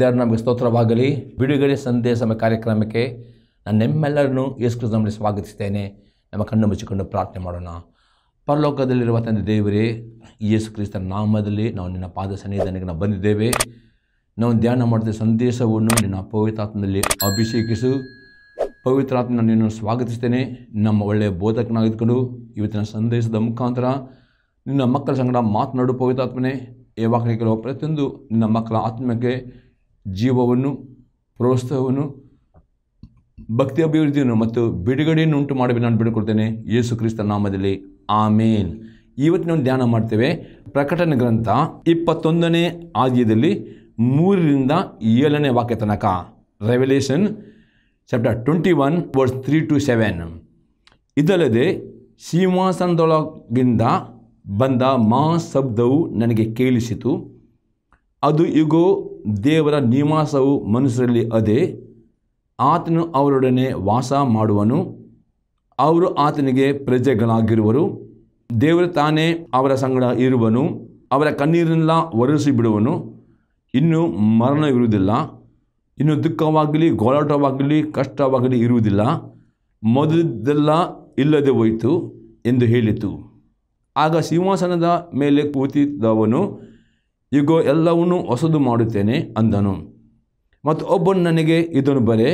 ದೇವರು ನಮಗೆ ಸ್ತೋತ್ರವಾಗಲಿ ಬಿಡುಗಡೆ ಸಂದೇಶ ಕಾರ್ಯಕ್ರಮಕ್ಕೆ ನಾನು ನಿಮ್ಮೆಲ್ಲರನ್ನು ಯೇಸು ನಮ್ಮಲ್ಲಿ ಸ್ವಾಗತಿಸ್ತೇನೆ ನಮ್ಮ ಕಣ್ಣು ಮುಚ್ಚಿಕೊಂಡು ಪ್ರಾರ್ಥನೆ ಮಾಡೋಣ ಪರಲೋಕದಲ್ಲಿರುವ ತಂದೆ ದೇವರೇ ಯೇಸು ಕ್ರಿಸ್ತನ ನಾಮದಲ್ಲಿ ನಾವು ನಿನ್ನ ಪಾದ ಸನ್ನಿಧಾನಕ್ಕೆ ನಾವು ಬಂದಿದ್ದೇವೆ ನಾವು ಧ್ಯಾನ ಮಾಡಿದ ಸಂದೇಶವನ್ನು ನಿನ್ನ ಪವಿತ್ರಾತ್ಮದಲ್ಲಿ ಅಭಿಷೇಕಿಸು ಪವಿತ್ರಾತ್ಮನ ನಿನ್ನನ್ನು ಸ್ವಾಗತಿಸ್ತೇನೆ ನಮ್ಮ ಒಳ್ಳೆಯ ಬೋಧಕನಾಗಿದ್ಕೊಂಡು ಇವತ್ತಿನ ಸಂದೇಶದ ಮುಖಾಂತರ ನಿನ್ನ ಮಕ್ಕಳ ಸಂಗಡ ಮಾತನಾಡು ಪವಿತ್ರಾತ್ಮನೇ ಯಾವಾಗ ಕೆಲವು ಪ್ರತಿಯೊಂದು ನಿನ್ನ ಮಕ್ಕಳ ಆತ್ಮಕ್ಕೆ ಜೀವವನ್ನು ಪ್ರೋತ್ಸಾಹವನ್ನು ಭಕ್ತಿ ಅಭಿವೃದ್ಧಿಯನ್ನು ಮತ್ತು ಬಿಡುಗಡೆಯನ್ನು ಉಂಟು ಮಾಡಬೇಕು ನಾನು ಬಿಡ್ಕೊಡ್ತೇನೆ ಯೇಸು ಕ್ರಿಸ್ತ ನಾಮದಲ್ಲಿ ಆಮೇನ್ ಇವತ್ತು ನಾವು ಧ್ಯಾನ ಮಾಡ್ತೇವೆ ಪ್ರಕಟಣೆ ಗ್ರಂಥ ಇಪ್ಪತ್ತೊಂದನೇ ಆದ್ಯದಲ್ಲಿ ಮೂರರಿಂದ ಏಳನೇ ವಾಕ್ಯ ತನಕ revelation chapter twenty one verse three to seven ಇದಲ್ಲದೆ ಸಿಂಹಾಸನದೊಳಗಿಂದ ಬಂದ ಮಾ ಶಬ್ದವು ನನಗೆ ಕೇಳಿಸಿತು ಅದು ಇಗೋ ದೇವರ ನಿವಾಸವು ಮನುಷ್ಯರಲ್ಲಿ ಅದೇ ಆತನು ಅವರೊಡನೆ ವಾಸ ಮಾಡುವನು ಅವರು ಆತನಿಗೆ ಪ್ರಜೆಗಳಾಗಿರುವರು ದೇವರು ತಾನೇ ಅವರ ಸಂಗಡ ಇರುವನು ಅವರ ಕಣ್ಣೀರನ್ನೆಲ್ಲ ಒರೆಸಿ ಬಿಡುವನು ಇನ್ನು ಮರಣವಿರುವುದಿಲ್ಲ ಇನ್ನು ದುಃಖವಾಗಲಿ ಗೋಳಾಟವಾಗಲಿ ಕಷ್ಟವಾಗಲಿ ಇರುವುದಿಲ್ಲ ಮೊದಲಿದ್ದೆಲ್ಲ ಇಲ್ಲದೆ ಹೋಯಿತು ಎಂದು ಹೇಳಿತು ಆಗ ಸಿಂಹಾಸನದ ಮೇಲೆ ಕೂತಿದ್ದವನು ಇಗೋ ಎಲ್ಲವನ್ನೂ ಹೊಸದು ಮಾಡುತ್ತೇನೆ ಅಂದನು ಮತ್ತು ಒಬ್ಬನು ನನಗೆ ಇದನ್ನು ಬರೆ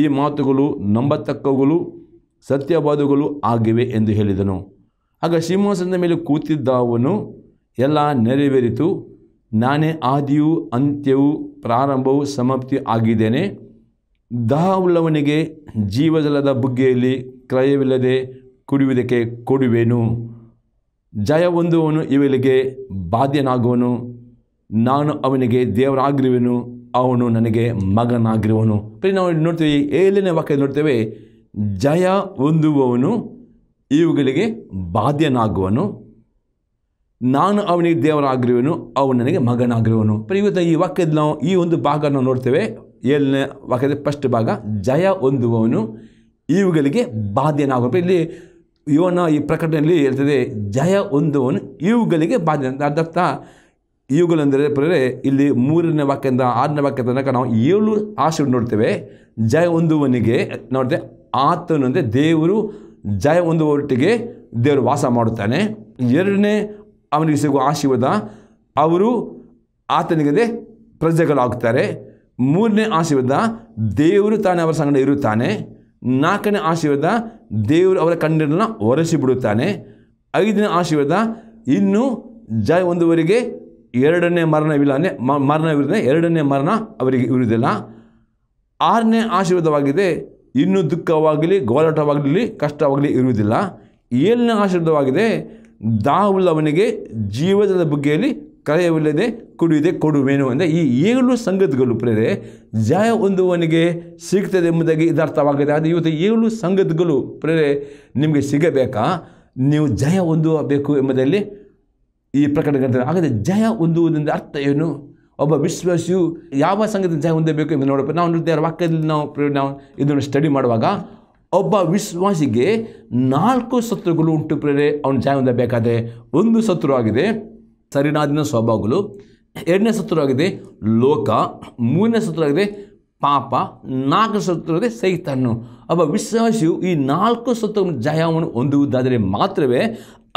ಈ ಮಾತುಗಳು ನಂಬತಕ್ಕವುಗಳು ಸತ್ಯವಾದಗಳು ಆಗಿವೆ ಎಂದು ಹೇಳಿದನು ಆಗ ಸಿಂಹಾಸನದ ಮೇಲೆ ಕೂತಿದ್ದವನು ಎಲ್ಲ ನೆರವೇರಿತು ನಾನೇ ಆದಿಯೂ ಅಂತ್ಯವೂ ಪ್ರಾರಂಭವೂ ಸಮಾಪ್ತಿ ಆಗಿದ್ದೇನೆ ಉಳ್ಳವನಿಗೆ ಜೀವಜಲದ ಬುಗ್ಗೆಯಲ್ಲಿ ಕ್ರಯವಿಲ್ಲದೆ ಕುಡಿಯುವುದಕ್ಕೆ ಕೊಡುವೆನು ಜಯ ಹೊಂದುವನು ಇವಳಿಗೆ ಬಾಧ್ಯನಾಗುವನು ನಾನು ಅವನಿಗೆ ದೇವರಾಗಿರುವೆನು ಅವನು ನನಗೆ ಮಗನಾಗಿರುವನು ಬರೀ ನಾವು ನೋಡ್ತೀವಿ ಏಳನೇ ವಾಕ್ಯ ನೋಡ್ತೇವೆ ಜಯ ಹೊಂದುವವನು ಇವುಗಳಿಗೆ ಬಾಧ್ಯನಾಗುವನು ನಾನು ಅವನಿಗೆ ದೇವರಾಗಿರುವೆನು ಅವನು ನನಗೆ ಮಗನಾಗಿರುವನು ಬರೀ ಇವತ್ತು ಈ ವಾಕ್ಯದ ನಾವು ಈ ಒಂದು ಭಾಗ ನಾವು ನೋಡ್ತೇವೆ ಏಳನೇ ವಾಕ್ಯದ ಫಸ್ಟ್ ಭಾಗ ಜಯ ಹೊಂದುವವನು ಇವುಗಳಿಗೆ ಬಾಧ್ಯನಾಗುವ ಇಲ್ಲಿ ಇವನ ಈ ಪ್ರಕಟಣೆಯಲ್ಲಿ ಹೇಳ್ತದೆ ಜಯ ಹೊಂದುವವನು ಇವುಗಳಿಗೆ ಬಾಧ್ಯ ಅದರ್ಥ ಇವುಗಳೆಂದರೆ ಪ್ರೇರೆ ಇಲ್ಲಿ ಮೂರನೇ ವಾಕ್ಯದಿಂದ ಆರನೇ ವಾಕ್ಯ ತನಕ ನಾವು ಏಳು ಆಶೆ ನೋಡ್ತೇವೆ ಜಯ ಹೊಂದುವನಿಗೆ ನೋಡಿದೆ ಆತನು ಅಂದರೆ ದೇವರು ಜಯ ಹೊಂದುವವರೊಟ್ಟಿಗೆ ದೇವರು ವಾಸ ಮಾಡುತ್ತಾನೆ ಎರಡನೇ ಅವನಿಗೆ ಸಿಗುವ ಆಶೀರ್ವಾದ ಅವರು ಆತನಿಗೆ ಪ್ರಜೆಗಳಾಗ್ತಾರೆ ಮೂರನೇ ಆಶೀರ್ವಾದ ದೇವರು ತಾನೇ ಅವರ ಸಂಗಡ ಇರುತ್ತಾನೆ ನಾಲ್ಕನೇ ಆಶೀರ್ವಾದ ದೇವರು ಅವರ ಕಣ್ಣೀರನ್ನು ಒರೆಸಿ ಬಿಡುತ್ತಾನೆ ಐದನೇ ಆಶೀರ್ವಾದ ಇನ್ನೂ ಜಯ ಒಂದುವರೆಗೆ ಎರಡನೇ ಮರಣವಿಲ್ಲನೆ ಮರಣವಿರದೆ ಎರಡನೇ ಮರಣ ಅವರಿಗೆ ಇರುವುದಿಲ್ಲ ಆರನೇ ಆಶೀರ್ವಾದವಾಗಿದೆ ಇನ್ನೂ ದುಃಖವಾಗಲಿ ಗೋಲಾಟವಾಗಲಿ ಕಷ್ಟವಾಗಲಿ ಇರುವುದಿಲ್ಲ ಏಳನೇ ಆಶೀರ್ವಾದವಾಗಿದೆ ದಾವುಲ್ಲವನಿಗೆ ಜೀವನದ ಬುಗ್ಗೆಯಲ್ಲಿ ಕರೆಯವಿಲ್ಲದೆ ಕುಡಿಯದೆ ಕೊಡುವೇನು ಅಂದರೆ ಈ ಏಳು ಸಂಗತಿಗಳು ಪ್ರೇರೆ ಜಯ ಹೊಂದುವವನಿಗೆ ಸಿಗ್ತದೆ ಎಂಬುದಾಗಿ ಇದರ್ಥವಾಗಿದೆ ಆದರೆ ಇವತ್ತು ಏಳು ಸಂಗತಿಗಳು ಪ್ರೇರೆ ನಿಮಗೆ ಸಿಗಬೇಕಾ ನೀವು ಜಯ ಹೊಂದಬೇಕು ಎಂಬುದರಲ್ಲಿ ಈ ಪ್ರಕಟ ಗ್ರಂಥ ಹಾಗಾದರೆ ಜಯ ಹೊಂದುವುದರಿಂದ ಅರ್ಥ ಏನು ಒಬ್ಬ ವಿಶ್ವಾಸಿಯು ಯಾವ ಸಂಗತಿ ಜಯ ಹೊಂದಬೇಕು ಎಂದು ನೋಡಬೇಕು ನಾವು ನೃತ್ಯ ವಾಕ್ಯದಲ್ಲಿ ನಾವು ನಾವು ಇದನ್ನು ಸ್ಟಡಿ ಮಾಡುವಾಗ ಒಬ್ಬ ವಿಶ್ವಾಸಿಗೆ ನಾಲ್ಕು ಶತ್ರುಗಳು ಉಂಟು ಪ್ರೇರೆ ಅವನು ಜಯ ಹೊಂದಬೇಕಾದ್ರೆ ಒಂದು ಶತ್ರು ಆಗಿದೆ ಸರಿನಾದಿನ ಸ್ವಭಾವಗಳು ಎರಡನೇ ಶತ್ರು ಆಗಿದೆ ಲೋಕ ಮೂರನೇ ಶತ್ರು ಆಗಿದೆ ಪಾಪ ನಾಲ್ಕು ಸತ್ವದೆ ಸೈತಾನನು ಒಬ್ಬ ವಿಶ್ವಾಸಿಯು ಈ ನಾಲ್ಕು ಸತ್ವವನ್ನು ಜಯವನ್ನು ಹೊಂದುವುದಾದರೆ ಮಾತ್ರವೇ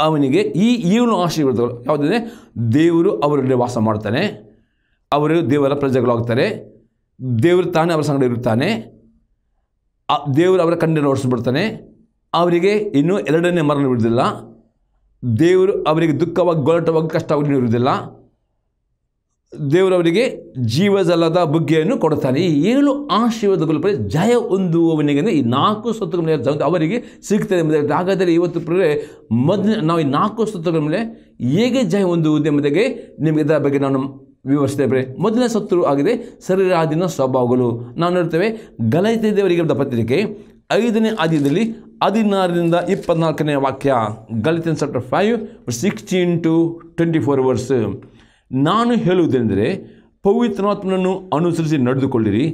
ಅವನಿಗೆ ಈ ಏನು ಆಶೀರ್ವಾದಗಳು ಯಾವುದಂದರೆ ದೇವರು ಅವರಲ್ಲಿ ವಾಸ ಮಾಡ್ತಾನೆ ಅವರು ದೇವರ ಪ್ರಜೆಗಳಾಗ್ತಾರೆ ದೇವರು ತಾನೇ ಅವರ ಸಂಗಡ ಇರುತ್ತಾನೆ ದೇವರು ಅವರ ಕಣ್ಣೀರು ಓಡಿಸ್ಬಿಡ್ತಾನೆ ಅವರಿಗೆ ಇನ್ನೂ ಎರಡನೇ ಮರಣ ಇರುವುದಿಲ್ಲ ದೇವರು ಅವರಿಗೆ ದುಃಖವಾಗಿ ಗೊರಟವಾಗಿ ಕಷ್ಟವಾಗಿ ಇರುವುದಿಲ್ಲ ದೇವರವರಿಗೆ ಜೀವಜಲದ ಬುಗ್ಗೆಯನ್ನು ಕೊಡುತ್ತಾನೆ ಈ ಏಳು ಆಶೀರ್ವಾದಗಳು ಪ್ರಿಯ ಜಯ ಹೊಂದುವವನಿಗೆ ಈ ನಾಲ್ಕು ಸ್ವತ್ತುಗಳ ಮೇಲೆ ಅವರಿಗೆ ಸಿಗ್ತದೆ ಎಂಬುದಾಗಿ ಹಾಗಾದರೆ ಇವತ್ತು ಪ್ರೇ ಮೊದಲು ನಾವು ಈ ನಾಲ್ಕು ಸ್ವತ್ತುಗಳ ಮೇಲೆ ಹೇಗೆ ಜಯ ಹೊಂದುವುದು ಎಂಬುದಾಗಿ ನಿಮಗೆ ಇದರ ಬಗ್ಗೆ ನಾನು ವಿವರಿಸ್ತೇವೆ ಮೊದಲನೇ ಸತ್ರು ಆಗಿದೆ ಶರೀರಾದಿನ ಸ್ವಭಾವಗಳು ನಾವು ನೋಡ್ತೇವೆ ಗಲಿತ ದೇವರಿಗೆ ಪತ್ರಿಕೆ ಐದನೇ ಆದ್ಯದಲ್ಲಿ ಹದಿನಾರರಿಂದ ಇಪ್ಪತ್ನಾಲ್ಕನೇ ವಾಕ್ಯ ಗಲಿತ chapter five sixteen to twenty four verse ನಾನು ಹೇಳುವುದೆಂದರೆ ಪವಿತ್ರಾತ್ಮನನ್ನು ಅನುಸರಿಸಿ ನಡೆದುಕೊಳ್ಳಿರಿ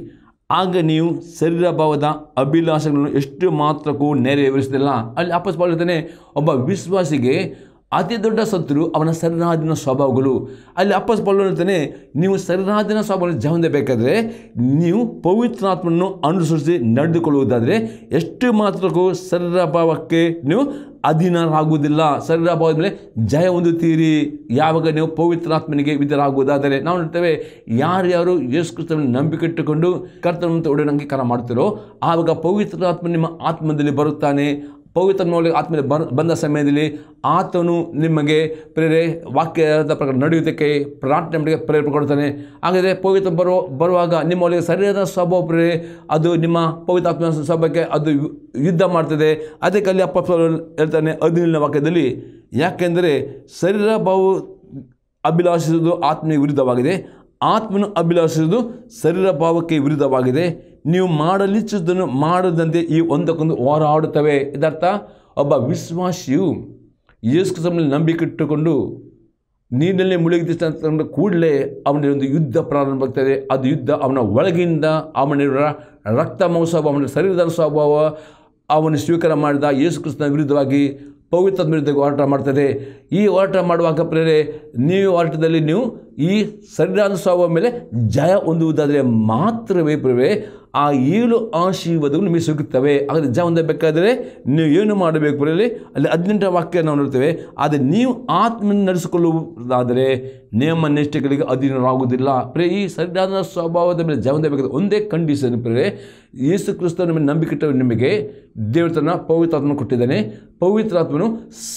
ಆಗ ನೀವು ಶರೀರ ಭಾವದ ಅಭಿಲಾಷೆಗಳನ್ನು ಎಷ್ಟು ಮಾತ್ರಕ್ಕೂ ನೆರವೇರಿಸೋದಿಲ್ಲ ಅಲ್ಲಿ ವಾಪಸ್ ಬಾಳಿರ್ತಾನೆ ಒಬ್ಬ ವಿಶ್ವಾಸಿಗೆ ಅತಿ ದೊಡ್ಡ ಸತ್ರು ಅವನ ಸರಿನಾದಿನ ಸ್ವಭಾವಗಳು ಅಲ್ಲಿ ಅಪ್ಪಸ್ ಪೌಲನು ನೀವು ಸರಿನಾದಿನ ಸ್ವಭಾವ ಬೇಕಾದರೆ ನೀವು ಪವಿತ್ರಾತ್ಮನ್ನು ಅನುಸರಿಸಿ ನಡೆದುಕೊಳ್ಳುವುದಾದರೆ ಎಷ್ಟು ಮಾತ್ರಕ್ಕೂ ಸರಿರ ಭಾವಕ್ಕೆ ನೀವು ಅಧೀನರಾಗುವುದಿಲ್ಲ ಶರೀರ ಭಾವದ ಮೇಲೆ ಜಯ ಹೊಂದುತ್ತೀರಿ ಯಾವಾಗ ನೀವು ಪವಿತ್ರಾತ್ಮನಿಗೆ ವಿಧರಾಗುವುದಾದರೆ ನಾವು ನೋಡ್ತೇವೆ ಯಾರ್ಯಾರು ಯೇಸು ನಂಬಿಕೆ ಇಟ್ಟುಕೊಂಡು ಕರ್ತನ ಕರ ಮಾಡ್ತಿರೋ ಆವಾಗ ಪವಿತ್ರಾತ್ಮ ನಿಮ್ಮ ಆತ್ಮದಲ್ಲಿ ಬರುತ್ತಾನೆ ಪವಿತ್ರನೊಳಗೆ ಆತ್ಮೇಲೆ ಬಂದ ಸಮಯದಲ್ಲಿ ಆತನು ನಿಮಗೆ ಪ್ರೇರೆ ವಾಕ್ಯದ ಪ್ರಕಾರ ನಡೆಯುವುದಕ್ಕೆ ಪ್ರಾರ್ಥನೆ ಮಾಡಿ ಪ್ರೇರೇಪ ಕೊಡ್ತಾನೆ ಹಾಗಾದರೆ ಪವಿತ್ರ ಬರುವ ಬರುವಾಗ ನಿಮ್ಮ ಶರೀರದ ಸರಿಯಾದ ಸ್ವಭಾವ ಪ್ರೇರೆ ಅದು ನಿಮ್ಮ ಪವಿತ್ರಾತ್ಮ ಸ್ವಭಾವಕ್ಕೆ ಅದು ಯುದ್ಧ ಮಾಡ್ತದೆ ಅದಕ್ಕೆ ಅಲ್ಲಿ ಅಪ್ಪ ಹೇಳ್ತಾನೆ ಹದಿನೇಳನ ವಾಕ್ಯದಲ್ಲಿ ಯಾಕೆಂದರೆ ಶರೀರ ಭಾವ ಅಭಿಲಾಷಿಸುವುದು ಆತ್ಮೀಯ ವಿರುದ್ಧವಾಗಿದೆ ಆತ್ಮನ ಅಭಿಲಾಷಿಸುವುದು ಶರೀರ ಭಾವಕ್ಕೆ ವಿರುದ್ಧವಾಗಿದೆ ನೀವು ಮಾಡಲಿಚ್ಚಿದ್ದನ್ನು ಮಾಡದಂತೆ ಈ ಒಂದಕ್ಕೊಂದು ಹೋರಾಡುತ್ತವೆ ಇದರ್ಥ ಒಬ್ಬ ವಿಶ್ವಾಸಿಯು ಯೇಸು ಇಟ್ಟುಕೊಂಡು ನೀರಿನಲ್ಲಿ ಮುಳುಗಿದ ಕೂಡಲೇ ಅವನ ಒಂದು ಯುದ್ಧ ಪ್ರಾರಂಭ ಆಗ್ತದೆ ಅದು ಯುದ್ಧ ಅವನ ಒಳಗಿಂದ ಅವನ ರಕ್ತ ಮಾಂಸ ಅವನ ಶರೀರದ ಸ್ವಭಾವ ಅವನು ಸ್ವೀಕಾರ ಮಾಡಿದ ಕೃಷ್ಣನ ವಿರುದ್ಧವಾಗಿ ಪವಿತ್ರದ ವಿರುದ್ಧ ಹೋರಾಟ ಮಾಡ್ತದೆ ಈ ಹೋರಾಟ ಮಾಡುವಾಗ ಪ್ರೇರೆ ನೀವು ಹೋರಾಟದಲ್ಲಿ ನೀವು ಈ ಶರೀರಾನುಸಾವ ಮೇಲೆ ಜಯ ಹೊಂದುವುದಾದರೆ ಮಾತ್ರವೇ ಪ್ರವೇ ಆ ಏಳು ಆಶೀರ್ವಾದಗಳು ನಿಮಗೆ ಸಿಗುತ್ತವೆ ಆದರೆ ಜಯ ಹೊಂದಬೇಕಾದರೆ ನೀವು ಏನು ಮಾಡಬೇಕು ಬರಲಿ ಅಲ್ಲಿ ಹದಿನೆಂಟು ವಾಕ್ಯ ನಾವು ನೋಡ್ತೇವೆ ಆದರೆ ನೀವು ಆತ್ಮ ನಡೆಸಿಕೊಳ್ಳುವುದಾದರೆ ನಿಯಮ ನಿಷ್ಠೆಗಳಿಗೆ ಅಧೀನರಾಗುವುದಿಲ್ಲ ಪ್ರೇ ಈ ಸರಿಯಾದ ಸ್ವಭಾವದ ಮೇಲೆ ಜಯ ಹೊಂದಬೇಕಾದ್ರೆ ಒಂದೇ ಕಂಡೀಷನ್ ಪ್ರೇ ಯೇಸು ಕ್ರಿಸ್ತ ನಿಮಗೆ ನಂಬಿಕೆಟ್ಟ ನಿಮಗೆ ದೇವತನ ಪವಿತ್ರಾತ್ಮನ ಕೊಟ್ಟಿದ್ದಾನೆ ಪವಿತ್ರಾತ್ಮನು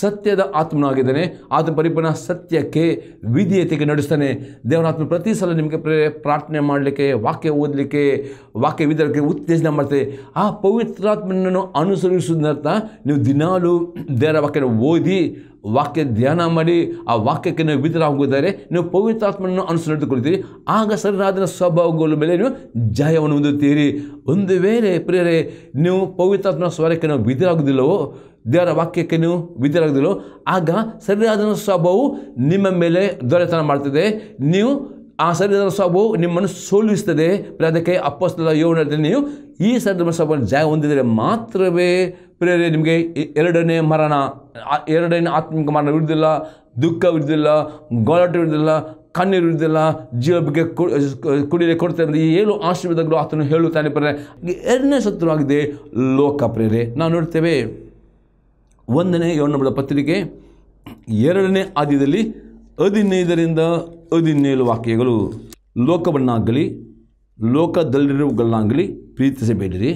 ಸತ್ಯದ ಆತ್ಮನಾಗಿದ್ದಾನೆ ಆತ್ಮ ಪರಿಪೂರ್ಣ ಸತ್ಯಕ್ಕೆ ವಿಧೇಯತೆಗೆ ನಡೆಸ್ತಾನೆ ದೇವರಾತ್ಮ ಪ್ರತಿ ಸಲ ನಿಮಗೆ ಪ್ರೇ ಪ್ರಾರ್ಥನೆ ಮಾಡಲಿಕ್ಕೆ ವಾಕ್ಯ ಓದಲಿಕ್ಕೆ ವಾಕ್ಯ ವಿದರಕ್ಕೆ ಉತ್ತೇಜನ ಮಾಡ್ತೆ ಆ ಪವಿತ್ರಾತ್ಮನನ್ನು ಅನುಸರಿಸುವುದರ್ಥ ನೀವು ದಿನಾಲೂ ದೇವರ ವಾಕ್ಯನ ಓದಿ ವಾಕ್ಯ ಧ್ಯಾನ ಮಾಡಿ ಆ ವಾಕ್ಯಕ್ಕೆ ನೀವು ಹೋಗುತ್ತಾರೆ ನೀವು ಪವಿತ್ರಾತ್ಮನನ್ನು ಅನುಸರಿಸಿಕೊಳ್ತೀರಿ ಆಗ ಸರಿಯಾದನ ಸ್ವಭಾವಗಳ ಮೇಲೆ ನೀವು ಜಯವನ್ನು ಹೊಂದುತ್ತೀರಿ ಒಂದು ವೇಳೆ ಪ್ರಿಯರೇ ನೀವು ಪವಿತ್ರಾತ್ಮನ ಸ್ವರಕ್ಕೆ ನಾವು ವಿಧರಾಗುವುದಿಲ್ಲವೋ ದೇವರ ವಾಕ್ಯಕ್ಕೆ ನೀವು ವಿಧರಾಗುವುದಿಲ್ಲೋ ಆಗ ಸರಿಯಾದ ಸ್ವಭಾವವು ನಿಮ್ಮ ಮೇಲೆ ದೊರೆತನ ಮಾಡ್ತದೆ ನೀವು ಆ ಸರಿಯಾದ ಸ್ವಭಾವವು ನಿಮ್ಮನ್ನು ಸೋಲಿಸ್ತದೆ ಅದಕ್ಕೆ ಅಪ್ಪಸ್ತದ ಯೋಗದಲ್ಲಿ ನೀವು ಈ ಸರಿದ ಸ್ವಭಾವ ಜಯ ಹೊಂದಿದರೆ ಮಾತ್ರವೇ ಪ್ರೇರೆ ನಿಮಗೆ ಎರಡನೇ ಮರಣ ಎರಡನೇ ಆತ್ಮಿಕ ಮರಣ ಹಿಡಿದಿಲ್ಲ ಇರುವುದಿಲ್ಲ ಗೋಳಾಟವಿರುವುದಿಲ್ಲ ಕಣ್ಣೀರುವುದಿಲ್ಲ ಜೀವ ಬಗ್ಗೆ ಕುಡಿಯಲೇ ಕೊಡ್ತಾರೆ ಈ ಏಳು ಆಶೀರ್ವಾದಗಳು ಆತನು ಹೇಳುತ್ತಾನೆ ಪ್ರೇರೆ ಎರಡನೇ ಸತ್ರವಾಗಿದೆ ಲೋಕ ಪ್ರೇರೆ ನಾವು ನೋಡ್ತೇವೆ ಒಂದನೇ ಯೋನಬಳ ಪತ್ರಿಕೆ ಎರಡನೇ ಆದ್ಯದಲ್ಲಿ ಹದಿನೈದರಿಂದ ಹದಿನೇಳು ವಾಕ್ಯಗಳು ಲೋಕವನ್ನಾಗಲಿ ಲೋಕದಲ್ಲಿರುವುಗಳನ್ನಾಗಲಿ ಪ್ರೀತಿಸಬೇಡಿರಿ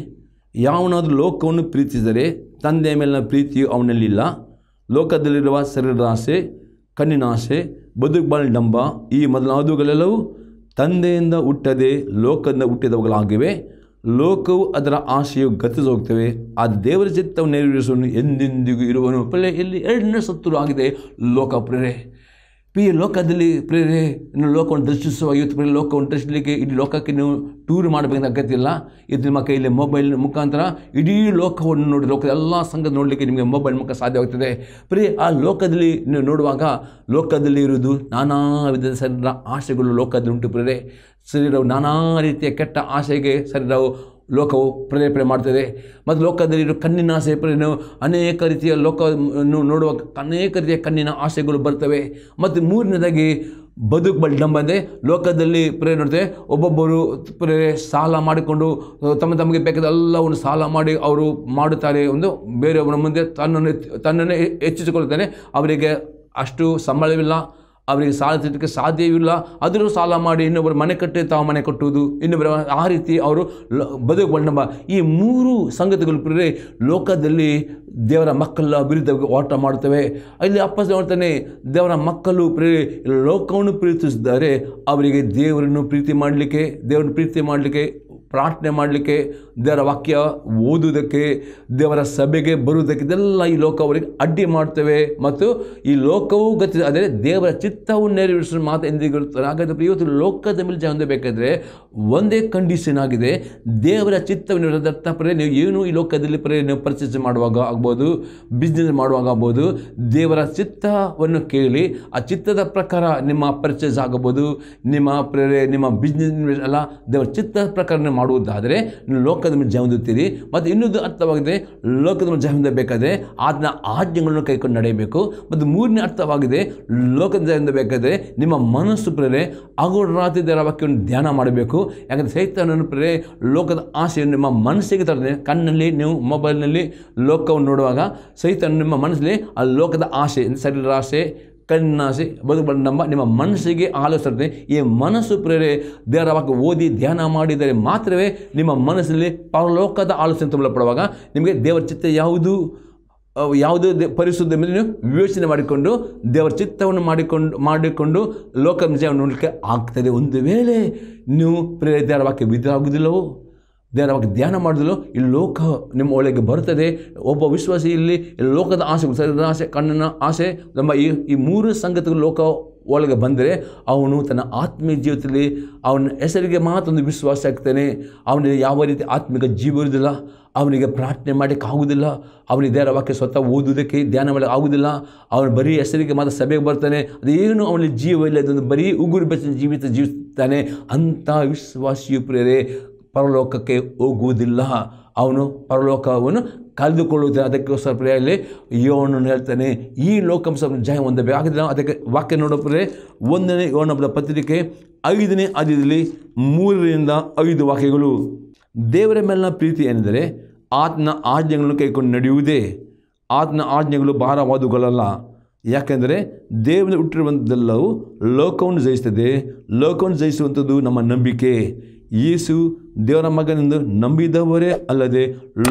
ಯಾವನಾದರೂ ಲೋಕವನ್ನು ಪ್ರೀತಿಸಿದರೆ ತಂದೆಯ ಮೇಲಿನ ಪ್ರೀತಿಯು ಅವನಲ್ಲಿಲ್ಲ ಲೋಕದಲ್ಲಿರುವ ಶರೀರದ ಆಸೆ ಕಣ್ಣಿನ ಆಸೆ ಬದುಕು ಡಂಬ ಈ ಮೊದಲಾದವುಗಳೆಲ್ಲವೂ ತಂದೆಯಿಂದ ಹುಟ್ಟದೆ ಲೋಕದಿಂದ ಹುಟ್ಟಿದವುಗಳಾಗಿವೆ ಲೋಕವು ಅದರ ಆಸೆಯು ಗತಿಸಿ ಆ ದೇವರ ಚಿತ್ತವನ್ನು ನೆರವೇರಿಸುವನು ಎಂದೆಂದಿಗೂ ಇರುವನು ಪಲ್ಲೆ ಇಲ್ಲಿ ಎರಡನೇ ಸತ್ತುರು ಆಗಿದೆ ಲೋಕಪ್ರಿಯರೇ ಈ ಲೋಕದಲ್ಲಿ ಪ್ರೇರೆ ಇನ್ನು ಲೋಕವನ್ನು ದೃಷ್ಟಿಸುವ ಇವತ್ತು ಪ್ರೇರೆ ಲೋಕವನ್ನು ದೃಷ್ಟಿಸಲಿಕ್ಕೆ ಇಡೀ ಲೋಕಕ್ಕೆ ನೀವು ಟೂರ್ ಮಾಡಬೇಕಂತ ಅಗತ್ಯ ಇಲ್ಲ ಇದು ನಿಮ್ಮ ಕೈಯಲ್ಲಿ ಮೊಬೈಲ್ ಮುಖಾಂತರ ಇಡೀ ಲೋಕವನ್ನು ನೋಡಿ ಲೋಕದ ಎಲ್ಲ ಸಂಘದ ನೋಡಲಿಕ್ಕೆ ನಿಮಗೆ ಮೊಬೈಲ್ ಮುಖ ಸಾಧ್ಯವಾಗ್ತದೆ ಪ್ರೇ ಆ ಲೋಕದಲ್ಲಿ ನೀವು ನೋಡುವಾಗ ಲೋಕದಲ್ಲಿ ಇರುವುದು ನಾನಾ ವಿಧದ ಶರೀರ ಆಸೆಗಳು ಲೋಕದಲ್ಲಿ ಉಂಟು ಪ್ರೇರೆ ಶರೀರವು ನಾನಾ ರೀತಿಯ ಕೆಟ್ಟ ಆಸೆಗೆ ಶರೀರವು ಲೋಕವು ಪ್ರೇರೇಪಣೆ ಮಾಡ್ತದೆ ಮತ್ತು ಲೋಕದಲ್ಲಿರೋ ಕಣ್ಣಿನ ಆಸೆ ಪ್ರೇರಣೆ ಅನೇಕ ರೀತಿಯ ಲೋಕವನ್ನು ನೋಡುವ ಅನೇಕ ರೀತಿಯ ಕಣ್ಣಿನ ಆಸೆಗಳು ಬರ್ತವೆ ಮತ್ತು ಮೂರನೇದಾಗಿ ಬದುಕು ಬಳಿ ನಂಬಂದೆ ಲೋಕದಲ್ಲಿ ಪ್ರೇರಣೆ ನೋಡ್ತೇವೆ ಒಬ್ಬೊಬ್ಬರು ಪ್ರೇರೆ ಸಾಲ ಮಾಡಿಕೊಂಡು ತಮ್ಮ ತಮಗೆ ಬೇಕಾದ ಎಲ್ಲವನ್ನು ಸಾಲ ಮಾಡಿ ಅವರು ಮಾಡುತ್ತಾರೆ ಒಂದು ಬೇರೆಯವರ ಮುಂದೆ ತನ್ನನ್ನು ತನ್ನನ್ನೇ ಹೆಚ್ಚಿಸಿಕೊಳ್ಳುತ್ತಾನೆ ಅವರಿಗೆ ಅಷ್ಟು ಸಂಬಳವಿಲ್ಲ ಅವರಿಗೆ ಸಾಲ ಸಿಗಲಿಕ್ಕೆ ಸಾಧ್ಯವಿಲ್ಲ ಅದರಲ್ಲೂ ಸಾಲ ಮಾಡಿ ಇನ್ನೊಬ್ಬರು ಮನೆ ಕಟ್ಟಿ ತಾವು ಮನೆ ಕಟ್ಟುವುದು ಇನ್ನೊಬ್ಬರು ಆ ರೀತಿ ಅವರು ಬದುಕುಗೊಂಡಂಬ ಈ ಮೂರು ಸಂಗತಿಗಳು ಪ್ರಿಯರೇ ಲೋಕದಲ್ಲಿ ದೇವರ ಮಕ್ಕಳ ಅಭಿವೃದ್ಧಿ ಓಟ ಮಾಡ್ತವೆ ಇಲ್ಲಿ ಅಪ್ಪ ನೋಡ್ತಾನೆ ದೇವರ ಮಕ್ಕಳು ಪ್ರೇ ಲೋಕವನ್ನು ಪ್ರೀತಿಸಿದ್ದಾರೆ ಅವರಿಗೆ ದೇವರನ್ನು ಪ್ರೀತಿ ಮಾಡಲಿಕ್ಕೆ ದೇವರನ್ನು ಪ್ರೀತಿ ಮಾಡಲಿಕ್ಕೆ ಪ್ರಾರ್ಥನೆ ಮಾಡಲಿಕ್ಕೆ ದೇವರ ವಾಕ್ಯ ಓದುವುದಕ್ಕೆ ದೇವರ ಸಭೆಗೆ ಬರುವುದಕ್ಕೆ ಇದೆಲ್ಲ ಈ ಲೋಕ ಅವರಿಗೆ ಅಡ್ಡಿ ಮಾಡ್ತೇವೆ ಮತ್ತು ಈ ಲೋಕವು ಗತಿ ಅಂದರೆ ದೇವರ ಚಿತ್ತ ತಾವು ನೆರವೇರಿಸಲು ಮಾತು ಎಂದಿರುತ್ತಾರೆ ಹಾಗಾದರೆ ಇವತ್ತು ಲೋಕದ ಮೇಲೆ ಜನ ಹೊಂದಬೇಕಾದ್ರೆ ಒಂದೇ ಕಂಡೀಷನ್ ಆಗಿದೆ ದೇವರ ಚಿತ್ತವನ್ನು ಪ್ರೇ ನೀವು ಏನು ಈ ಲೋಕದಲ್ಲಿ ಪ್ರೇ ನೀವು ಪರ್ಚೇಸ್ ಮಾಡುವಾಗ ಆಗ್ಬೋದು ಬಿಸ್ನೆಸ್ ಮಾಡುವಾಗ ಆಗ್ಬೋದು ದೇವರ ಚಿತ್ತವನ್ನು ಕೇಳಿ ಆ ಚಿತ್ತದ ಪ್ರಕಾರ ನಿಮ್ಮ ಪರ್ಚೇಸ್ ಆಗಬಹುದು ನಿಮ್ಮ ಪ್ರೇರೆ ನಿಮ್ಮ ಬಿಸ್ನೆಸ್ ಅಲ್ಲ ದೇವರ ಚಿತ್ತದ ಪ್ರಕಾರ ಮಾಡುವುದಾದರೆ ನೀವು ಲೋಕದ ಮೇಲೆ ಹೊಂದುತ್ತೀರಿ ಮತ್ತು ಇನ್ನೊಂದು ಅರ್ಥವಾಗಿದೆ ಲೋಕದ ಮೇಲೆ ಹೊಂದಬೇಕಾದ್ರೆ ಅದನ್ನ ಆಜ್ಞೆಗಳನ್ನು ಕೈಕೊಂಡು ನಡೆಯಬೇಕು ಮತ್ತು ಮೂರನೇ ಅರ್ಥವಾಗಿದೆ ಲೋಕದ ಬೇಕಾದರೆ ನಿಮ್ಮ ಮನಸ್ಸು ಪ್ರೇರೆ ರಾತ್ರಿ ದೇವರ ಧ್ಯಾನ ಮಾಡಬೇಕು ಯಾಕಂದರೆ ಸೈತಾನನ ಪ್ರೇರೆ ಲೋಕದ ಆಸೆಯನ್ನು ನಿಮ್ಮ ಮನಸ್ಸಿಗೆ ತರದೆ ಕಣ್ಣಲ್ಲಿ ನೀವು ಮೊಬೈಲ್ನಲ್ಲಿ ಲೋಕವನ್ನು ನೋಡುವಾಗ ಸೈತಾನ ನಿಮ್ಮ ಮನಸ್ಸಲ್ಲಿ ಆ ಲೋಕದ ಆಸೆ ಶರೀರ ಆಸೆ ಕಣ್ಣಾಸೆ ಬದುಕು ನಮ್ಮ ನಿಮ್ಮ ಮನಸ್ಸಿಗೆ ಆಲೋಚಿಸ್ತದೆ ಈ ಮನಸ್ಸು ಪ್ರೇರೆ ದೇವರ ಓದಿ ಧ್ಯಾನ ಮಾಡಿದರೆ ಮಾತ್ರವೇ ನಿಮ್ಮ ಮನಸ್ಸಲ್ಲಿ ಪರಲೋಕದ ಆಲೋಚನೆ ಪಡುವಾಗ ನಿಮಗೆ ದೇವರ ಚಿತ್ತ ಯಾವುದು ಯಾವುದೇ ಪರಿಶುದ್ಧ ಮೇಲೆ ನೀವು ವಿವೇಚನೆ ಮಾಡಿಕೊಂಡು ದೇವರ ಚಿತ್ತವನ್ನು ಮಾಡಿಕೊಂಡು ಮಾಡಿಕೊಂಡು ಲೋಕ ವಿಜಯವನ್ನು ನೋಡಲಿಕ್ಕೆ ಆಗ್ತದೆ ಒಂದು ವೇಳೆ ನೀವು ಪ್ರೇರೇ ದೇವರ ವಾಕ್ಯ ವಿಧವಾಗುವುದಿಲ್ಲವೋ ದೇವರ ವಾಕ್ಯ ಧ್ಯಾನ ಮಾಡಿದಲು ಈ ಲೋಕ ನಿಮ್ಮ ಒಳಗೆ ಬರುತ್ತದೆ ಒಬ್ಬ ವಿಶ್ವಾಸಿ ಇಲ್ಲಿ ಲೋಕದ ಆಸೆ ಶರೀರದ ಆಸೆ ಕಣ್ಣಿನ ಆಸೆ ನಮ್ಮ ಈ ಈ ಮೂರು ಸಂಗತಿಗಳು ಲೋಕ ಒಳಗೆ ಬಂದರೆ ಅವನು ತನ್ನ ಆತ್ಮೀಯ ಜೀವಿತದಲ್ಲಿ ಅವನ ಹೆಸರಿಗೆ ಮಾತ್ರ ಒಂದು ವಿಶ್ವಾಸ ಆಗ್ತಾನೆ ಅವನಿಗೆ ಯಾವ ರೀತಿ ಆತ್ಮಿಕ ಜೀವ ಇರುವುದಿಲ್ಲ ಅವನಿಗೆ ಪ್ರಾರ್ಥನೆ ಮಾಡಲಿಕ್ಕೆ ಆಗುವುದಿಲ್ಲ ಅವನಿಗೆ ದೇವರ ವಾಕ್ಯ ಸ್ವತಃ ಓದುವುದಕ್ಕೆ ಧ್ಯಾನ ಮಾಡೋಕ್ಕೆ ಆಗುವುದಿಲ್ಲ ಅವನು ಬರೀ ಹೆಸರಿಗೆ ಮಾತ್ರ ಸಭೆಗೆ ಬರ್ತಾನೆ ಅದೇನು ಅವನಲ್ಲಿ ಜೀವ ಇಲ್ಲ ಅದೊಂದು ಬರೀ ಉಗುರು ಬೆಚ್ಚಿನ ಜೀವಿತ ಜೀವಿಸ್ತಾನೆ ಅಂಥ ವಿಶ್ವಾಸಿಯು ಪ್ರಿಯರೇ ಪರಲೋಕಕ್ಕೆ ಹೋಗುವುದಿಲ್ಲ ಅವನು ಪರಲೋಕವನ್ನು ಕಳೆದುಕೊಳ್ಳುವುದಿಲ್ಲ ಅದಕ್ಕೋಸ್ಕರ ಪ್ರಿಯಲ್ಲಿ ಯೋನನ್ನು ಹೇಳ್ತಾನೆ ಈ ಲೋಕಂಶ ಜಯ ಹೊಂದಬೇಕು ಅದಕ್ಕೆ ವಾಕ್ಯ ಪ್ರೇ ಒಂದನೇ ಯೋಣಬ್ಬ ಪತ್ರಿಕೆ ಐದನೇ ಆದ್ಯದಲ್ಲಿ ಮೂರರಿಂದ ಐದು ವಾಕ್ಯಗಳು ದೇವರ ಮೇಲಿನ ಪ್ರೀತಿ ಏನೆಂದರೆ ಆತನ ಆಜ್ಞೆಗಳನ್ನು ಕೈಕೊಂಡು ನಡೆಯುವುದೇ ಆತನ ಆಜ್ಞೆಗಳು ಭಾರವಾದುಗಳಲ್ಲ ಯಾಕೆಂದರೆ ದೇವರು ಹುಟ್ಟಿರುವಂಥದ್ದೆಲ್ಲವೂ ಲೋಕವನ್ನು ಜಯಿಸ್ತದೆ ಲೋಕವನ್ನು ಜಯಿಸುವಂಥದ್ದು ನಮ್ಮ ನಂಬಿಕೆ ಯೇಸು ದೇವರ ಮಗನೆಂದು ನಂಬಿದವರೇ ಅಲ್ಲದೆ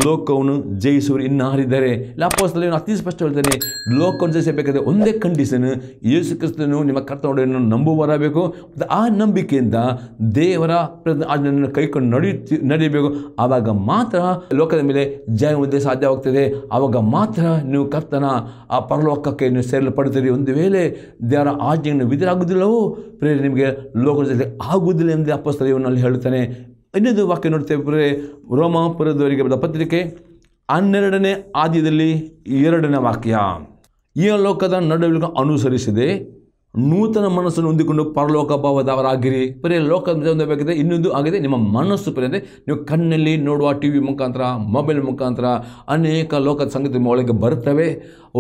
ಲೋಕವನ್ನು ಜಯಿಸುವರು ಇನ್ನಾರಿದ್ದಾರೆ ಲಾಪೋಸ್ತಲ್ಲಿ ಅತಿ ಸ್ಪಷ್ಟ ಹೇಳ್ತಾನೆ ಲೋಕವನ್ನು ಜಯಿಸಬೇಕಾದ್ರೆ ಒಂದೇ ಕಂಡೀಷನ್ ಯೇಸು ಕ್ರಿಸ್ತನು ನಿಮ್ಮ ಕರ್ತವ್ಯವನ್ನು ನಂಬುವರಾಗಬೇಕು ಮತ್ತು ಆ ನಂಬಿಕೆಯಿಂದ ದೇವರ ಆಜ್ಞೆಯನ್ನು ಕೈಕೊಂಡು ನಡೆಯುತ್ತಿ ನಡೆಯಬೇಕು ಆವಾಗ ಮಾತ್ರ ಲೋಕದ ಮೇಲೆ ಜಯ ಹೊಂದಲು ಸಾಧ್ಯವಾಗ್ತದೆ ಆವಾಗ ಮಾತ್ರ ನೀವು ಕರ್ತನ ಆ ಪರಲೋಕಕ್ಕೆ ನೀವು ಸೇರಲು ಪಡುತ್ತೀರಿ ಒಂದು ವೇಳೆ ದೇವರ ಆಜ್ಞೆಯನ್ನು ವಿಧಿರಾಗುವುದಿಲ್ಲವೋ ಪ್ರೇರಣೆ ನಿಮಗೆ ಲೋಕದಲ್ಲಿ ಆಗುವುದಿಲ್ಲ ಎಂದು ಅಪ್ಪಸ್ತಲವನ್ನು ಇವನಲ್ಲಿ ಹೇಳುತ್ತಾನೆ ಇನ್ನೊಂದು ವಾಕ್ಯ ನೋಡ್ತೇವೆ ರೋಮಾಪುರದವರಿಗೆ ಬಂದ ಪತ್ರಿಕೆ ಹನ್ನೆರಡನೇ ಆದ್ಯದಲ್ಲಿ ಎರಡನೇ ವಾಕ್ಯ ಈ ಲೋಕದ ನಡವಳಿಕೆ ಅನುಸರಿಸಿದೆ ನೂತನ ಮನಸ್ಸನ್ನು ಹೊಂದಿಕೊಂಡು ಪರಲೋಕ ಭಾವದವರಾಗಿರಿ ಬರೀ ಲೋಕ ಹೊಂದಬೇಕಿದೆ ಇನ್ನೊಂದು ಆಗಿದೆ ನಿಮ್ಮ ಮನಸ್ಸು ಪರಿ ನೀವು ಕಣ್ಣಲ್ಲಿ ನೋಡುವ ಟಿ ವಿ ಮುಖಾಂತರ ಮೊಬೈಲ್ ಮುಖಾಂತರ ಅನೇಕ ಲೋಕದ ಸಂಗತಿ ನಿಮ್ಮ ಒಳಗೆ ಬರ್ತವೆ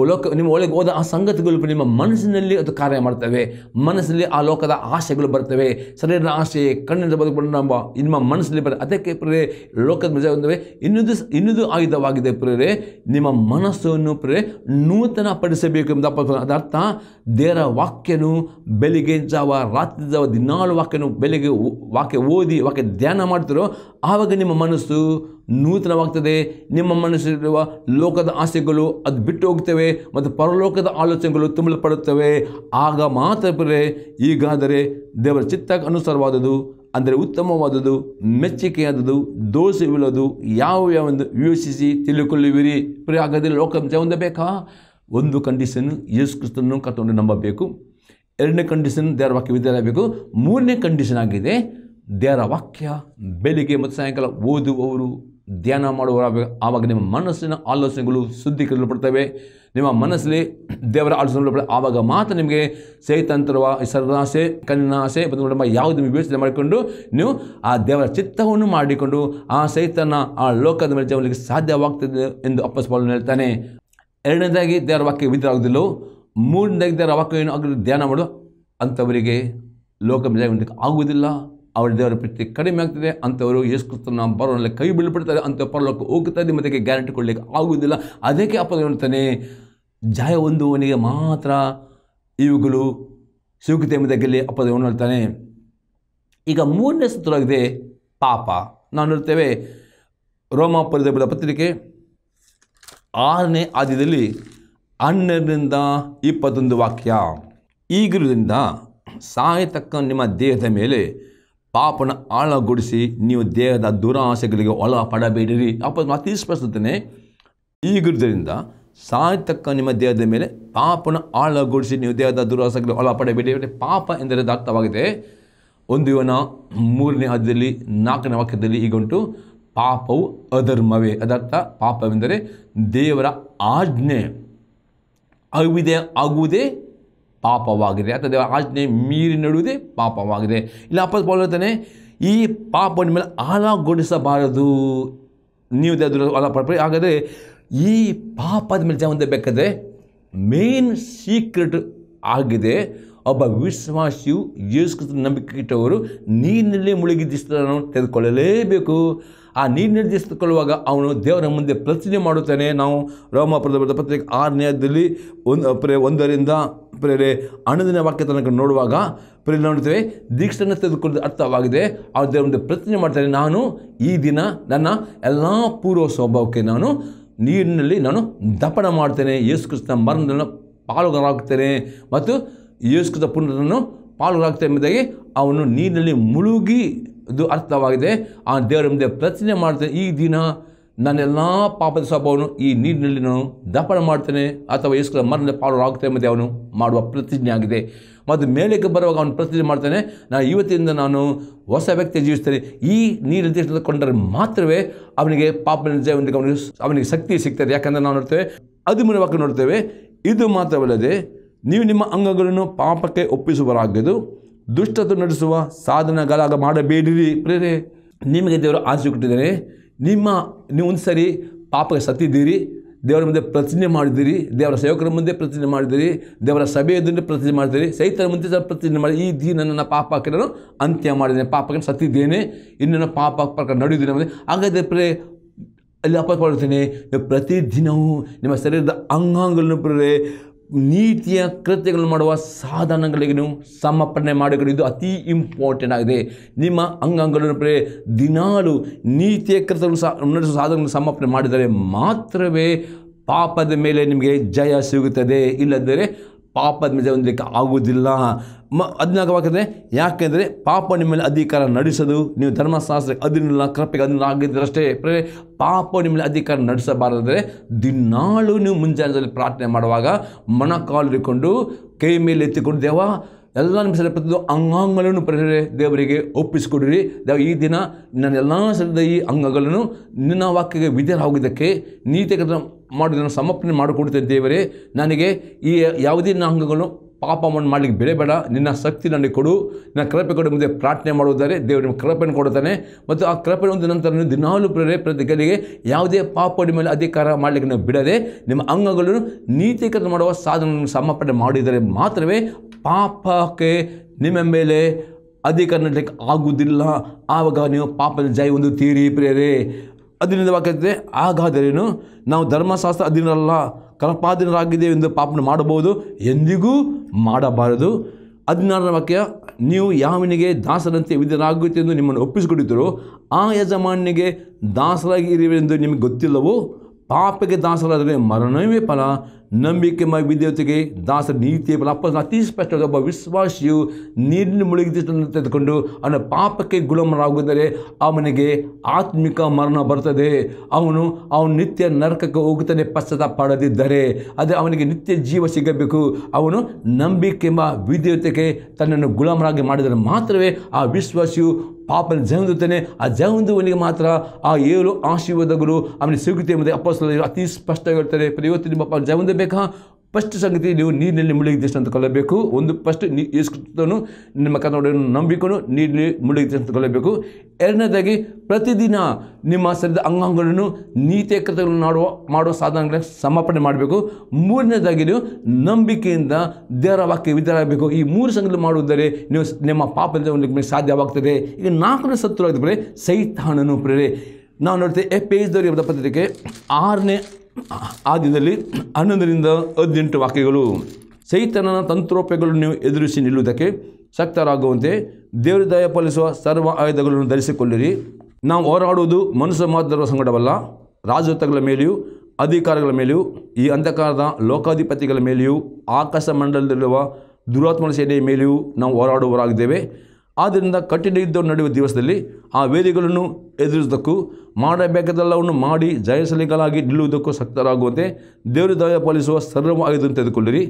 ಲೋಕ ನಿಮ್ಮ ಒಳಗೆ ಹೋದ ಆ ಸಂಗತಿಗಳು ನಿಮ್ಮ ಮನಸ್ಸಿನಲ್ಲಿ ಅದು ಕಾರ್ಯ ಮಾಡ್ತವೆ ಮನಸ್ಸಿನಲ್ಲಿ ಆ ಲೋಕದ ಆಸೆಗಳು ಬರ್ತವೆ ಸರಿಯಾದ ಆಸೆ ಕಣ್ಣಿಂದ ಬದುಕೊಂಡು ನಮ್ಮ ನಿಮ್ಮ ಮನಸ್ಸಲ್ಲಿ ಬರ ಅದಕ್ಕೆ ಪ್ರೇ ಲೋಕದ ಮಜ ಹೊಂದವೆ ಇನ್ನೊಂದು ಇನ್ನೊಂದು ಆಯುಧವಾಗಿದೆ ಪ್ರೇರೆ ನಿಮ್ಮ ಮನಸ್ಸನ್ನು ಪ್ರೇ ನೂತನ ಪಡಿಸಬೇಕು ಎಂಬ ಅದರ್ಥ ದೇರ ವಾಕ್ಯನು ವಾಕ್ಯವನ್ನು ಬೆಳಿಗ್ಗೆ ಜಾವ ರಾತ್ರಿ ಜಾವ ದಿನಾಳು ವಾಕ್ಯನು ಬೆಳಿಗ್ಗೆ ವಾಕ್ಯ ಓದಿ ವಾಕ್ಯ ಧ್ಯಾನ ಮಾಡ್ತಿರೋ ಆವಾಗ ನಿಮ್ಮ ಮನಸ್ಸು ನೂತನವಾಗ್ತದೆ ನಿಮ್ಮ ಮನಸ್ಸಲ್ಲಿರುವ ಲೋಕದ ಆಸೆಗಳು ಅದು ಬಿಟ್ಟು ಹೋಗ್ತವೆ ಮತ್ತು ಪರಲೋಕದ ಆಲೋಚನೆಗಳು ತುಂಬಲ್ಪಡುತ್ತವೆ ಆಗ ಮಾತ್ರ ಈಗಾದರೆ ದೇವರ ಚಿತ್ತಕ್ಕೆ ಅನುಸಾರವಾದದ್ದು ಅಂದರೆ ಉತ್ತಮವಾದದ್ದು ಮೆಚ್ಚುಗೆಯಾದದು ದೋಷ ಇಲ್ಲದು ಯಾವ ಯಾವೆಂದು ವಿವೇಚಿಸಿ ತಿಳಿದುಕೊಳ್ಳುವಿರಿ ಪ್ರಿಯ ಆಗದೆ ಲೋಕ ಹೊಂದಬೇಕಾ ಒಂದು ಕಂಡೀಷನ್ ಯೇಸು ಕ್ರಿಸ್ತನನ್ನು ಕತ್ತೊಂಡು ನಂಬಬೇಕು ಎರಡನೇ ಕಂಡೀಷನ್ ದೇವರ ವಾಕ್ಯ ಬೇಕು ಮೂರನೇ ಕಂಡೀಷನ್ ಆಗಿದೆ ದೇವರ ವಾಕ್ಯ ಬೆಳಿಗ್ಗೆ ಮತ್ತು ಸಾಯಂಕಾಲ ಓದುವವರು ಧ್ಯಾನ ಮಾಡುವವರ ಆವಾಗ ನಿಮ್ಮ ಮನಸ್ಸಿನ ಆಲೋಚನೆಗಳು ಶುದ್ಧೀಕರಿಸಲ್ಪಡ್ತವೆ ನಿಮ್ಮ ಮನಸ್ಸಲ್ಲಿ ದೇವರ ಆಲೋಚನೆ ಆವಾಗ ಮಾತ್ರ ನಿಮಗೆ ಸೈತಂತ್ರವ ಸರ್ವಾಸೆ ಕನ್ನಾಸೆ ಬಂದು ಯಾವುದು ನಿಮ್ಮ ವಿವೇಚನೆ ಮಾಡಿಕೊಂಡು ನೀವು ಆ ದೇವರ ಚಿತ್ತವನ್ನು ಮಾಡಿಕೊಂಡು ಆ ಸೈತನ ಆ ಲೋಕದ ಮೇಲೆ ಜೀವನಕ್ಕೆ ಸಾಧ್ಯವಾಗ್ತದೆ ಎಂದು ಅಪ್ಪಸ್ಪಾಲನ್ನು ಹೇಳ್ತಾನೆ ಎರಡನೇದಾಗಿ ದೇವರ ವಾಕ್ಯ ವಿದ್ಯಾಗುವುದಿಲ್ಲವು ಮೂಡಿನದಾಗಿದೆ ಏನೋ ಆಗಲಿ ಧ್ಯಾನ ಮಾಡು ಅಂಥವರಿಗೆ ಲೋಕ ಮೆಜಾಗುವಂತೆ ಆಗುವುದಿಲ್ಲ ಅವರ ದೇವರ ಪ್ರೀತಿ ಕಡಿಮೆ ಆಗ್ತದೆ ಅಂಥವರು ಯೇಸುಕ್ರಿಸ್ತನ ಬರೋನಲ್ಲಿ ಕೈ ಬೀಳ್ಬಿಡ್ತಾರೆ ಅಂಥ ಪರಲೋಕ ಹೋಗುತ್ತದೆ ಅದಕ್ಕೆ ಗ್ಯಾರಂಟಿ ಕೊಡಲಿಕ್ಕೆ ಆಗುವುದಿಲ್ಲ ಅದಕ್ಕೆ ಅಪ್ಪ ಹೇಳ್ತಾನೆ ಜಯ ಹೊಂದುವವನಿಗೆ ಮಾತ್ರ ಇವುಗಳು ಸಿಗುತ್ತೆ ಎಂಬುದಕ್ಕೆ ಅಪ್ಪದೇವನು ಹೇಳ್ತಾನೆ ಈಗ ಮೂರನೇ ಸೂತ್ರವಾಗಿದೆ ಪಾಪ ನಾವು ನೋಡ್ತೇವೆ ರೋಮಾಪುರದ ಪತ್ರಿಕೆ ಆರನೇ ಆದ್ಯದಲ್ಲಿ ಹನ್ನೆರಡರಿಂದ ಇಪ್ಪತ್ತೊಂದು ವಾಕ್ಯ ಈಗಿರುವುದರಿಂದ ಸಾಯತಕ್ಕ ನಿಮ್ಮ ದೇಹದ ಮೇಲೆ ಪಾಪನ ಆಳಗೊಡಿಸಿ ನೀವು ದೇಹದ ದುರಾಸೆಗಳಿಗೆ ಒಳ ಪಡಬೇಡಿರಿ ಅಪ್ಪ ಸ್ಪಷ್ಟತೆ ಈಗಿರುವುದರಿಂದ ಸಾಯತಕ್ಕ ನಿಮ್ಮ ದೇಹದ ಮೇಲೆ ಪಾಪನ ಆಳಗೊಡಿಸಿ ನೀವು ದೇಹದ ದುರಾಸೆಗಳಿಗೆ ಅಂದರೆ ಪಾಪ ಎಂದರೆ ಅರ್ಥವಾಗಿದೆ ಒಂದು ಇವನ ಮೂರನೇ ಹದ್ದಲ್ಲಿ ನಾಲ್ಕನೇ ವಾಕ್ಯದಲ್ಲಿ ಈಗುಂಟು ಪಾಪವು ಅಧರ್ಮವೇ ಅದರ್ಥ ಪಾಪವೆಂದರೆ ದೇವರ ಆಜ್ಞೆ ಅವಿದೆ ಆಗುವುದೇ ಪಾಪವಾಗಿದೆ ಅಥವಾ ದೇವರ ಆಜ್ಞೆ ಮೀರಿ ನಡುವುದೇ ಪಾಪವಾಗಿದೆ ಇಲ್ಲ ಅಪ್ಪ ಹೇಳ್ತಾನೆ ಈ ಪಾಪ ಮೇಲೆ ಆಲಾಗೊಡಿಸಬಾರದು ನೀವು ಅದರ ಪಡ್ಬೇಡಿ ಹಾಗಾದರೆ ಈ ಪಾಪದ ಮೇಲೆ ಜನ ಬೇಕಾದರೆ ಮೇನ್ ಸೀಕ್ರೆಟ್ ಆಗಿದೆ ಒಬ್ಬ ವಿಶ್ವಾಸಿಯು ಯೇಸ್ಕೃತ ನಂಬಿಕೆ ಇಟ್ಟವರು ನೀರಿನಲ್ಲಿ ಮುಳುಗಿದ್ದಿಷ್ಟನ್ನು ತೆಗೆದುಕೊಳ್ಳಲೇಬೇಕು ಆ ನೀರು ನಿರ್ದೇಶಿಸಿಕೊಳ್ಳುವಾಗ ಅವನು ದೇವರ ಮುಂದೆ ಪ್ರತಿಜ್ಞೆ ಮಾಡುತ್ತಾನೆ ನಾವು ರೋಮಾಪುರದ ಬರೆದ ಪತ್ರಿಕೆ ಆರನೇದಲ್ಲಿ ಒಂದು ಪ್ರೇ ಒಂದರಿಂದ ಪ್ರೇರೆ ಅಣದಿನ ವಾಕ್ಯ ತನಕ ನೋಡುವಾಗ ಪ್ರೇರೆ ನೋಡುತ್ತೇವೆ ದೀಕ್ಷೆಯನ್ನು ತೆಗೆದುಕೊಳ್ಳೋದು ಅರ್ಥವಾಗಿದೆ ಅವ್ರ ದೇವರ ಮುಂದೆ ಪ್ರತಿಜ್ಞೆ ಮಾಡ್ತಾನೆ ನಾನು ಈ ದಿನ ನನ್ನ ಎಲ್ಲ ಪೂರ್ವ ಸ್ವಭಾವಕ್ಕೆ ನಾನು ನೀರಿನಲ್ಲಿ ನಾನು ದಪಣ ಮಾಡ್ತೇನೆ ಯೇಸುಕ್ರಿಸ್ತನ ಮರಣವನ್ನು ಪಾಲುಗಾರಾಗ್ತೇನೆ ಮತ್ತು ಯೇಸುಕೃತ ಪುನರನ್ನು ಪಾಲುಗಾಗ್ತೇನೆ ಎಂಬುದಾಗಿ ಅವನು ನೀರಿನಲ್ಲಿ ಮುಳುಗಿ ಇದು ಅರ್ಥವಾಗಿದೆ ಆ ದೇವರ ಮುಂದೆ ಪ್ರತಿಜ್ಞೆ ಮಾಡ್ತೇನೆ ಈ ದಿನ ನನ್ನೆಲ್ಲ ಪಾಪದ ಸ್ವಭಾವನು ಈ ನೀರಿನಲ್ಲಿ ನಾನು ದಪನ ಮಾಡ್ತೇನೆ ಅಥವಾ ಯಶಸ್ಕರ ಮರಣ ಪಾಲು ಆಗ್ತೇನೆ ಅವನು ಮಾಡುವ ಪ್ರತಿಜ್ಞೆ ಆಗಿದೆ ಮತ್ತು ಮೇಲಕ್ಕೆ ಬರುವಾಗ ಅವನು ಪ್ರತಿಜ್ಞೆ ಮಾಡ್ತಾನೆ ನಾನು ಇವತ್ತಿಂದ ನಾನು ಹೊಸ ವ್ಯಕ್ತಿ ಜೀವಿಸ್ತೇನೆ ಈ ನೀರು ಕೊಂಡರೆ ಮಾತ್ರವೇ ಅವನಿಗೆ ಪಾಪ ಜೀವನಕ್ಕೆ ಅವನಿಗೆ ಅವನಿಗೆ ಶಕ್ತಿ ಸಿಗ್ತದೆ ಯಾಕಂದರೆ ನಾವು ನೋಡ್ತೇವೆ ಅದು ಮೂಲವಾಗಿ ನೋಡ್ತೇವೆ ಇದು ಮಾತ್ರವಲ್ಲದೆ ನೀವು ನಿಮ್ಮ ಅಂಗಗಳನ್ನು ಪಾಪಕ್ಕೆ ಒಪ್ಪಿಸುವರಾಗದು ದುಷ್ಟತ್ವ ನಡೆಸುವ ಸಾಧನಗಳಾಗ ಮಾಡಬೇಡಿರಿ ಪ್ರೇರೆ ನಿಮಗೆ ದೇವರು ಆಸೆ ಕೊಟ್ಟಿದ್ದಾರೆ ನಿಮ್ಮ ನೀವು ಒಂದು ಸರಿ ಪಾಪಕ್ಕೆ ಸತ್ತಿದ್ದೀರಿ ದೇವರ ಮುಂದೆ ಪ್ರತಿಜ್ಞೆ ಮಾಡಿದ್ದೀರಿ ದೇವರ ಸೇವಕರ ಮುಂದೆ ಪ್ರತಿಜ್ಞೆ ಮಾಡಿದ್ದೀರಿ ದೇವರ ಸಭೆಯದಿಂದ ಪ್ರತಿಜ್ಞೆ ಮಾಡಿದ್ದೀರಿ ಸೈತರ ಮುಂದೆ ಸಹ ಪ್ರತಿಜ್ಞೆ ಮಾಡಿ ಈ ದಿನ ನನ್ನ ಪಾಪಕ್ಕೆ ನಾನು ಅಂತ್ಯ ಮಾಡಿದ್ದೇನೆ ಪಾಪಕ್ಕೆ ಸತ್ತಿದ್ದೇನೆ ಇನ್ನು ನನ್ನ ಪಾಪ ಪ್ರಕಾರ ನಡೆಯುತ್ತೇನೆ ಮುಂದೆ ಹಾಗಾದರೆ ಪ್ರೇ ಅಲ್ಲಿ ಅಪಾಯ ನೀವು ಪ್ರತಿದಿನವೂ ನಿಮ್ಮ ಶರೀರದ ಅಂಗಾಂಗಗಳನ್ನು ಪ್ರೇ ನೀತಿಯ ಕೃತ್ಯಗಳನ್ನು ಮಾಡುವ ಸಾಧನಗಳಿಗೆ ನೀವು ಸಮರ್ಪಣೆ ಮಾಡಿಕೊಂಡು ಇದು ಅತಿ ಇಂಪಾರ್ಟೆಂಟ್ ಆಗಿದೆ ನಿಮ್ಮ ಅಂಗಾಂಗಗಳನ್ನು ಪ್ರೇ ದಿನಾಲು ನೀತಿಯ ಕೃತ್ಯಗಳು ಸಹ ನಡೆಸುವ ಸಾಧನಗಳನ್ನು ಸಮರ್ಪಣೆ ಮಾಡಿದರೆ ಮಾತ್ರವೇ ಪಾಪದ ಮೇಲೆ ನಿಮಗೆ ಜಯ ಸಿಗುತ್ತದೆ ಇಲ್ಲದರೆ ಪಾಪದ ಮೇಲೆ ಹೊಂದಲಿಕ್ಕೆ ಆಗುವುದಿಲ್ಲ ಮ ಅದನ್ನಾಗಬೇಕಂದ್ರೆ ಯಾಕೆಂದರೆ ಪಾಪ ಮೇಲೆ ಅಧಿಕಾರ ನಡೆಸೋದು ನೀವು ಧರ್ಮಶಾಸ್ತ್ರ ಅದನ್ನಿಲ್ಲ ಕೃಪೆಗೆ ಅದನ್ನ ಆಗಿದ್ದರಷ್ಟೇ ಪಾಪ ನಿಮ್ಮಲ್ಲಿ ಅಧಿಕಾರ ನಡೆಸಬಾರದಂದರೆ ದಿನಾಳು ನೀವು ಮುಂಜಾನೆಯಲ್ಲಿ ಪ್ರಾರ್ಥನೆ ಮಾಡುವಾಗ ಮನಕಾಲಿಕೊಂಡು ಕೈ ಮೇಲೆ ಎತ್ತಿಕೊಂಡು ದೇವ ಎಲ್ಲ ನಿಮ್ಮ ಸರಿ ಪ್ರತಿಯೊಂದು ಅಂಗಾಂಗಗಳನ್ನು ಪ್ರೇರೆ ದೇವರಿಗೆ ಒಪ್ಪಿಸಿಕೊಡ್ರಿ ದೇವ ಈ ದಿನ ನನ್ನ ಎಲ್ಲ ಈ ಅಂಗಗಳನ್ನು ನಿನ್ನ ವಾಕ್ಯಕ್ಕೆ ಹೋಗಿದ್ದಕ್ಕೆ ನೀತಿ ಮಾಡೋದನ್ನು ಸಮರ್ಪಣೆ ಮಾಡಿಕೊಡ್ತೇನೆ ದೇವರೇ ನನಗೆ ಈ ಯಾವುದೇ ಅಂಗಗಳು ಪಾಪವನ್ನು ಮಾಡಲಿಕ್ಕೆ ಬೆಲೆ ಬೇಡ ನಿನ್ನ ಶಕ್ತಿ ನನಗೆ ಕೊಡು ನನ್ನ ಕೃಪೆ ಕೊಡು ಮುಂದೆ ಪ್ರಾರ್ಥನೆ ಮಾಡುವುದಾರೆ ದೇವರು ನಿಮ್ಮ ಕೃಪೆಯನ್ನು ಕೊಡುತ್ತಾನೆ ಮತ್ತು ಆ ಕೃಪೆ ಒಂದು ನಂತರ ನೀವು ದಿನಾಲು ಪ್ರೇರೆ ಪ್ರತಿಗಳಿಗೆ ಯಾವುದೇ ಪಾಪದ ಮೇಲೆ ಅಧಿಕಾರ ಮಾಡಲಿಕ್ಕೆ ನೀವು ಬಿಡದೆ ನಿಮ್ಮ ಅಂಗಗಳನ್ನು ನೀತೀಕರಣ ಮಾಡುವ ಸಾಧನವನ್ನು ಸಮರ್ಪಣೆ ಮಾಡಿದರೆ ಮಾತ್ರವೇ ಪಾಪಕ್ಕೆ ನಿಮ್ಮ ಮೇಲೆ ಅಧಿಕಾರ ನೀಡಲಿಕ್ಕೆ ಆಗುವುದಿಲ್ಲ ಆವಾಗ ನೀವು ಪಾಪದ ಒಂದು ತೀರಿ ಪ್ರೇರೆ ಅಧೀನದ ವಾಕ್ಯತೆ ಹಾಗಾದರೇನು ನಾವು ಧರ್ಮಶಾಸ್ತ್ರ ಅಧೀನರಲ್ಲ ಕಲ್ಪಾಧೀನರಾಗಿದ್ದೇವೆ ಎಂದು ಪಾಪನ ಮಾಡಬಹುದು ಎಂದಿಗೂ ಮಾಡಬಾರದು ಹದಿನಾರನ ವಾಕ್ಯ ನೀವು ಯಾವನಿಗೆ ದಾಸರಂತೆ ವಿಧರಾಗುತ್ತೆ ಎಂದು ನಿಮ್ಮನ್ನು ಒಪ್ಪಿಸಿಕೊಟ್ಟಿದ್ದರು ಆ ಯಜಮಾನಿಗೆ ದಾಸರಾಗಿ ಇರುವೆಂದು ನಿಮಗೆ ಗೊತ್ತಿಲ್ಲವೋ ಪಾಪಕ್ಕೆ ದಾಸರಾದರೆ ಮರಣವೇ ಫಲ ನಂಬಿಕೆಯ ವಿಧೇಯತೆಗೆ ದಾಸ ನೀತಿಯ ಅಪ್ಪ ಅತಿ ಸ್ಪಷ್ಟವಾದ ಒಬ್ಬ ವಿಶ್ವಾಸಿಯು ನೀರಿನ ಮುಳುಗಿದಿಟ್ಟನ್ನು ತೆಗೆದುಕೊಂಡು ಅವನ ಪಾಪಕ್ಕೆ ಗುಲಾಮನಾಗುವುದರೆ ಅವನಿಗೆ ಆತ್ಮಿಕ ಮರಣ ಬರ್ತದೆ ಅವನು ಅವನು ನಿತ್ಯ ನರಕಕ್ಕೆ ಹೋಗುತ್ತಾನೆ ಪಶ್ಚಾತ ಪಡೆದಿದ್ದರೆ ಅದೇ ಅವನಿಗೆ ನಿತ್ಯ ಜೀವ ಸಿಗಬೇಕು ಅವನು ನಂಬಿಕೆಂಬ ವಿಧೇಯತೆಗೆ ತನ್ನನ್ನು ಗುಲಾಮರಾಗಿ ಮಾಡಿದರೆ ಮಾತ್ರವೇ ಆ ವಿಶ್ವಾಸಿಯು ಪಾಪನ ಜಯಂದುತ್ತಾನೆ ಆ ಜಯಂದುವನಿಗೆ ಮಾತ್ರ ಆ ಏಳು ಆಶೀರ್ವಾದಗಳು ಅವನಿಗೆ ಸಿಗುತ್ತೆ ಎಂಬುದೇ ಅಪ್ಪಸ್ತರು ಅತಿ ಸ್ಪಷ್ಟವಾಗಿರ್ತಾರೆ ಇವತ್ತು ನಿಮ್ಮ ಪಾಪ ಬೇಕಾ ಫಸ್ಟ್ ಸಂಗತಿ ನೀವು ನೀರಿನಲ್ಲಿ ಮುಳುಗಿದೆಷ್ಟು ಅಂತ ಕೊಲ್ಲಬೇಕು ಒಂದು ಫಸ್ಟ್ ನೀ ನಿಮ್ಮ ಕನ್ನಡವನ್ನು ನಂಬಿಕೊಂಡು ನೀರಿನಲ್ಲಿ ಮುಳುಗಿದೆಷ್ಟು ಅಂತ ಕೊಲ್ಲಬೇಕು ಎರಡನೇದಾಗಿ ಪ್ರತಿದಿನ ನಿಮ್ಮ ಸರಿದ ಅಂಗಾಂಗಗಳನ್ನು ನೀತಿಯ ಕೃತ್ಯಗಳನ್ನು ಮಾಡುವ ಮಾಡುವ ಸಾಧನಗಳ ಸಮರ್ಪಣೆ ಮಾಡಬೇಕು ಮೂರನೇದಾಗಿ ನೀವು ನಂಬಿಕೆಯಿಂದ ದೇವರ ವಾಕ್ಯ ಆಗಬೇಕು ಈ ಮೂರು ಸಂಗತಿ ಮಾಡುವುದರೆ ನೀವು ನಿಮ್ಮ ಪಾಪದಿಂದ ಒಂದು ಸಾಧ್ಯವಾಗ್ತದೆ ಈಗ ನಾಲ್ಕನೇ ಸತ್ರು ಆಗಿದ್ದರೆ ಸೈತಾನನು ಪ್ರೇರೆ ನಾವು ನೋಡ್ತೇವೆ ಎ ಪೇಜ್ದವ್ರಿಗೆ ಪತ್ರಿಕೆ ಆರನೇ ಆದ್ಯದಲ್ಲಿ ಹನ್ನೊಂದರಿಂದ ಹದಿನೆಂಟು ವಾಕ್ಯಗಳು ಸೈತನನ ತಂತ್ರೋಪೆಗಳು ನೀವು ಎದುರಿಸಿ ನಿಲ್ಲುವುದಕ್ಕೆ ಶಕ್ತರಾಗುವಂತೆ ದಯ ಪಾಲಿಸುವ ಸರ್ವ ಆಯುಧಗಳನ್ನು ಧರಿಸಿಕೊಳ್ಳಿರಿ ನಾವು ಹೋರಾಡುವುದು ಮನುಷ್ಯ ಮಾತ್ರ ಸಂಗಡವಲ್ಲ ರಾಜತ್ವಗಳ ಮೇಲೆಯೂ ಅಧಿಕಾರಗಳ ಮೇಲೆಯೂ ಈ ಅಂಧಕಾರದ ಲೋಕಾಧಿಪತಿಗಳ ಮೇಲೆಯೂ ಆಕಾಶ ಮಂಡಲದಲ್ಲಿರುವ ದುರಾತ್ಮನ ಸೇನೆಯ ಮೇಲೆಯೂ ನಾವು ಹೋರಾಡುವವರಾಗಿದ್ದೇವೆ ಆದ್ದರಿಂದ ಕಠಿಣ ಯುದ್ಧ ನಡೆಯುವ ದಿವಸದಲ್ಲಿ ಆ ವೇದಿಗಳನ್ನು ಎದುರಿಸುವುದಕ್ಕೂ ಮಾಡಬೇಕಾದೆಲ್ಲವನ್ನು ಮಾಡಿ ಜಯಸಲಿಗಳಾಗಿ ನಿಲ್ಲುವುದಕ್ಕೂ ಸಕ್ತರಾಗುವಂತೆ ದೇವರು ದಯ ಪಾಲಿಸುವ ಆಯುಧವನ್ನು ತೆಗೆದುಕೊಳ್ಳಿರಿ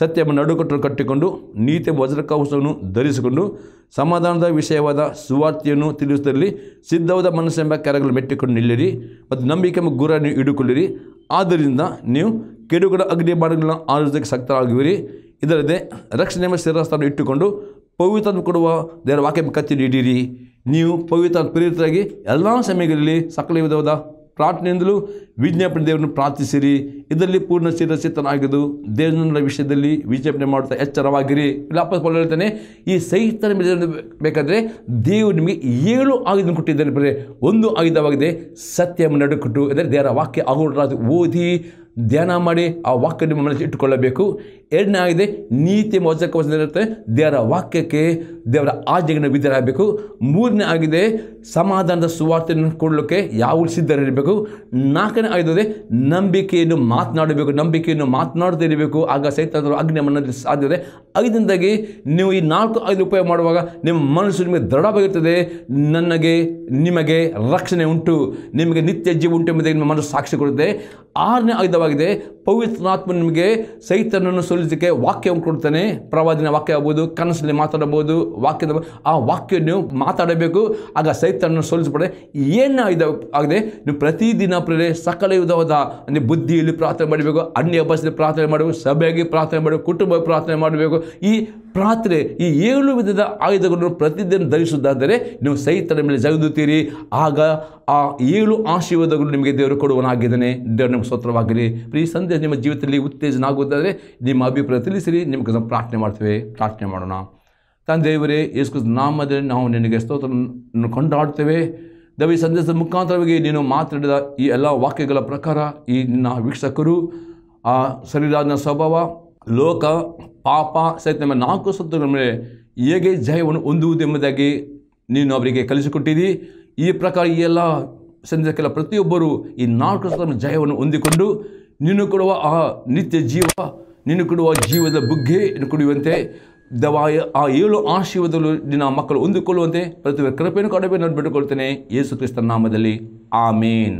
ಸತ್ಯ ನಡುಕಟ್ಟನ್ನು ಕಟ್ಟಿಕೊಂಡು ನೀತಿ ವಜ್ರಕವಸವನ್ನು ಧರಿಸಿಕೊಂಡು ಸಮಾಧಾನದ ವಿಷಯವಾದ ಸುವಾರ್ತೆಯನ್ನು ತಿಳಿಸುವುದರಲ್ಲಿ ಸಿದ್ಧವಾದ ಮನಸ್ಸೆಂಬ ಕೆರಗಳು ಮೆಟ್ಟಿಕೊಂಡು ನಿಲ್ಲಿರಿ ಮತ್ತು ನಂಬಿಕೆ ಎಂಬ ಗುರನ್ನು ಇಡುಕೊಳ್ಳಿರಿ ಆದ್ದರಿಂದ ನೀವು ಕೆಡುಗಡ ಅಗ್ನಿ ಬಾಣಗಳನ್ನು ಆರೋಗ್ಯಕ್ಕೆ ಶಕ್ತರಾಗುವಿರಿ ಇದಲ್ಲದೆ ರಕ್ಷಣೆ ಎಂಬ ಶಿರಸ್ಥಾನ ಇಟ್ಟುಕೊಂಡು ಪವಿತ್ರನ ಕೊಡುವ ದೇವರ ವಾಕ್ಯ ಕತ್ತಿ ನೀಡಿರಿ ನೀವು ಪವಿತ್ರ ಪ್ರೇರಿತರಾಗಿ ಎಲ್ಲ ಸಮಯಗಳಲ್ಲಿ ಸಕಲ ವಿಧವಾದ ಪ್ರಾರ್ಥನೆಯಿಂದಲೂ ವಿಜ್ಞಾಪನೆ ದೇವರನ್ನು ಪ್ರಾರ್ಥಿಸಿರಿ ಇದರಲ್ಲಿ ಪೂರ್ಣ ಆಗಿದ್ದು ದೇವನ ವಿಷಯದಲ್ಲಿ ವಿಜ್ಞಾಪನೆ ಮಾಡುತ್ತಾ ಎಚ್ಚರವಾಗಿರಿ ಅಪ್ಪ ಹೇಳ್ತಾನೆ ಈ ಸಹಿತನ ಬೇಕಾದರೆ ದೇವರು ನಿಮಗೆ ಏಳು ಆಯುಧನ ಕೊಟ್ಟಿದ್ದೇನೆ ಬರೀ ಒಂದು ಆಯುಧವಾಗಿದೆ ಸತ್ಯವನ್ನು ನಡುಕಟ್ಟು ಅಂದರೆ ದೇವರ ವಾಕ್ಯ ಆಗೋರಾಜು ಓದಿ ಧ್ಯಾನ ಮಾಡಿ ಆ ವಾಕ್ಯ ನಿಮ್ಮ ಮನಸ್ಸು ಇಟ್ಟುಕೊಳ್ಳಬೇಕು ಎರಡನೇ ಆಗಿದೆ ನೀತಿ ಮೋಸಕ ಇರುತ್ತೆ ದೇವರ ವಾಕ್ಯಕ್ಕೆ ದೇವರ ಆಜ್ಞೆಗಳನ್ನು ವಿಧರಾಗಬೇಕು ಮೂರನೇ ಆಗಿದೆ ಸಮಾಧಾನದ ಸುವಾರ್ತೆಯನ್ನು ಕೊಡಲಿಕ್ಕೆ ಯಾವ ಸಿದ್ಧರಿರಬೇಕು ನಾಲ್ಕನೇ ಆಗಿದೆ ನಂಬಿಕೆಯನ್ನು ಮಾತನಾಡಬೇಕು ನಂಬಿಕೆಯನ್ನು ಇರಬೇಕು ಆಗ ಸಹಿತ ಅಗ್ನಿ ಮನದಲ್ಲಿ ಸಾಧ್ಯತೆ ಐದನೇದಾಗಿ ನೀವು ಈ ನಾಲ್ಕು ಐದು ಉಪಯೋಗ ಮಾಡುವಾಗ ನಿಮ್ಮ ಮನಸ್ಸು ನಿಮಗೆ ದೃಢವಾಗಿರ್ತದೆ ನನಗೆ ನಿಮಗೆ ರಕ್ಷಣೆ ಉಂಟು ನಿಮಗೆ ನಿತ್ಯ ಜೀವ ಉಂಟು ಎಂಬುದಾಗಿ ನಿಮ್ಮ ಮನಸ್ಸು ಸಾಕ್ಷಿ ಕೊಡುತ್ತೆ ಆರನೇ ಆಯುಧ ಮುಖ್ಯವಾಗಿದೆ ಪವಿತ್ರನಾತ್ಮ ನಿಮಗೆ ಸೈತನನ್ನು ಸೋಲಿಸಿಕೆ ವಾಕ್ಯವನ್ನು ಕೊಡ್ತಾನೆ ಪ್ರವಾದಿನ ವಾಕ್ಯ ಆಗ್ಬೋದು ಕನಸಲ್ಲಿ ಮಾತಾಡಬಹುದು ವಾಕ್ಯದ ಆ ವಾಕ್ಯ ನೀವು ಮಾತಾಡಬೇಕು ಆಗ ಸೈತನನ್ನು ಸೋಲಿಸಬೇಡ ಏನು ಇದು ಆಗಿದೆ ನೀವು ಪ್ರತಿದಿನ ಪ್ರೇ ಸಕಲ ವಿಧವಾದ ಬುದ್ಧಿಯಲ್ಲಿ ಪ್ರಾರ್ಥನೆ ಮಾಡಬೇಕು ಅನ್ಯ ಬಸ್ಸಲ್ಲಿ ಪ್ರಾರ್ಥನೆ ಮಾಡಬೇಕು ಸಭೆಯಾಗಿ ಪ್ರಾರ್ಥನೆ ಮಾಡಬೇಕು ಕುಟುಂಬ ಪ್ರಾರ್ಥನೆ ಮಾಡಬೇಕು ಈ ಪ್ರಾತ್ರೆ ಈ ಏಳು ವಿಧದ ಆಯುಧಗಳನ್ನು ಪ್ರತಿದಿನ ಧರಿಸುವುದಾದರೆ ನೀವು ಸೈತನ ಮೇಲೆ ಜಗದುತ್ತೀರಿ ಆಗ ಆ ಏಳು ಆಶೀರ್ವಾದಗಳು ನಿಮಗೆ ದೇವರು ಕೊಡುವನಾಗಿದ್ದಾನೆ ದೇವರು ನಿಮಗೆ ಸ್ತೋತ್ರವಾಗಿರಿ ಈ ಸಂದೇಶ ನಿಮ್ಮ ಜೀವಿತದಲ್ಲಿ ಉತ್ತೇಜನ ಆಗುವುದಾದರೆ ನಿಮ್ಮ ಅಭಿಪ್ರಾಯ ತಿಳಿಸಿರಿ ನಿಮಗೆ ಪ್ರಾರ್ಥನೆ ಮಾಡ್ತೇವೆ ಪ್ರಾರ್ಥನೆ ಮಾಡೋಣ ತಂದೆಯವರೇ ಯೇಸು ನಾಮದಲ್ಲಿ ನಾವು ನಿನಗೆ ಸ್ತೋತ್ರವನ್ನು ಕೊಂಡಾಡ್ತೇವೆ ದವಿ ಸಂದೇಶದ ಮುಖಾಂತರವಾಗಿ ನೀನು ಮಾತಾಡಿದ ಈ ಎಲ್ಲ ವಾಕ್ಯಗಳ ಪ್ರಕಾರ ಈ ನಿನ್ನ ವೀಕ್ಷಕರು ಆ ಶರೀರಾದ ಸ್ವಭಾವ ಲೋಕ ಪಾಪ ಸಹಿತ ನಮ್ಮ ನಾಲ್ಕು ಸತ್ತುಗಳ ಹೇಗೆ ಜಯವನ್ನು ಹೊಂದುವುದೆಂಬುದಾಗಿ ನೀನು ಅವರಿಗೆ ಕಲಿಸಿಕೊಟ್ಟಿದ್ದೀ ಈ ಪ್ರಕಾರ ಈ ಎಲ್ಲ ಸಂದರ್ಭಕ್ಕೆಲ್ಲ ಪ್ರತಿಯೊಬ್ಬರು ಈ ನಾಲ್ಕು ಶತ್ರುಗಳ ಜಯವನ್ನು ಹೊಂದಿಕೊಂಡು ನೀನು ಕೊಡುವ ಆ ನಿತ್ಯ ಜೀವ ನೀನು ಕೊಡುವ ಜೀವದ ಬುಗ್ಗೆ ಕುಡಿಯುವಂತೆ ದವಾಯ ಆ ಏಳು ಆಶೀರ್ವಾದಗಳು ನಿನ್ನ ಮಕ್ಕಳು ಹೊಂದಿಕೊಳ್ಳುವಂತೆ ಪ್ರತಿಯೊಬ್ಬ ಕೃಪೆಯನ್ನು ಕಡಿಮೆ ನಾನು ಬಿಟ್ಟುಕೊಳ್ತೇನೆ ಯೇಸು ಕ್ರಿಸ್ತನ ನಾಮದಲ್ಲಿ ಆಮೇನ್